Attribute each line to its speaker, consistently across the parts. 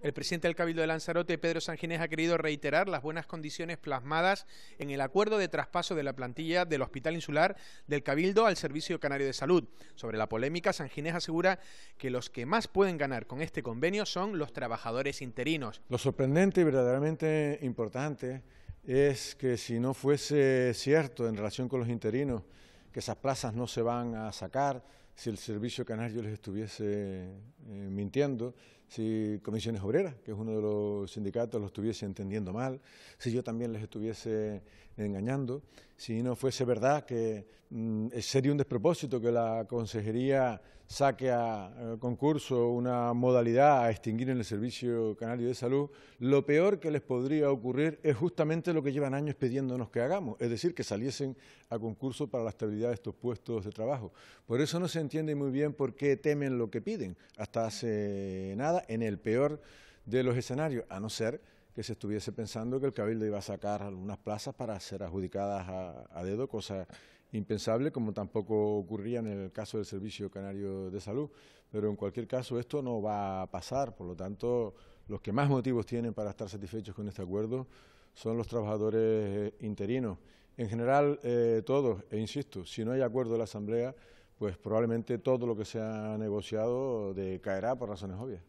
Speaker 1: El presidente del Cabildo de Lanzarote, Pedro Sanginés, ha querido reiterar las buenas condiciones plasmadas en el acuerdo de traspaso de la plantilla del Hospital Insular del Cabildo al Servicio Canario de Salud. Sobre la polémica, Sanginés asegura que los que más pueden ganar con este convenio son los trabajadores interinos.
Speaker 2: Lo sorprendente y verdaderamente importante es que si no fuese cierto en relación con los interinos, que esas plazas no se van a sacar si el Servicio Canario les estuviese eh, mintiendo, si Comisiones Obreras, que es uno de los sindicatos, lo estuviese entendiendo mal, si yo también les estuviese engañando, si no fuese verdad que mm, sería un despropósito que la consejería saque a, concurso una modalidad a extinguir en el Servicio Canario de Salud, lo peor que les podría ocurrir es justamente lo que llevan años pidiéndonos que hagamos, es decir, que saliesen a concurso para la estabilidad de estos puestos de trabajo. Por eso no se entiende muy bien por qué temen lo que piden, hasta hace nada, en el peor de los escenarios, a no ser que se estuviese pensando que el Cabildo iba a sacar algunas plazas para ser adjudicadas a, dedo, cosa impensable, como tampoco ocurría en el caso del Servicio Canario de Salud. Pero en cualquier caso esto no va a pasar, por lo tanto los que más motivos tienen para estar satisfechos con este acuerdo son los trabajadores eh, interinos. En general eh, todos, e insisto, si no hay acuerdo de la Asamblea, pues probablemente todo lo que se ha negociado decaerá por razones obvias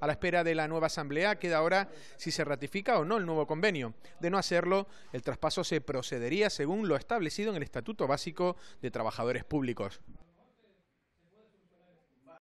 Speaker 1: a la espera de la nueva asamblea. Queda ahora si se ratifica o no el nuevo convenio. De no hacerlo, el traspaso se procedería según lo establecido en el Estatuto Básico de Trabajadores Públicos.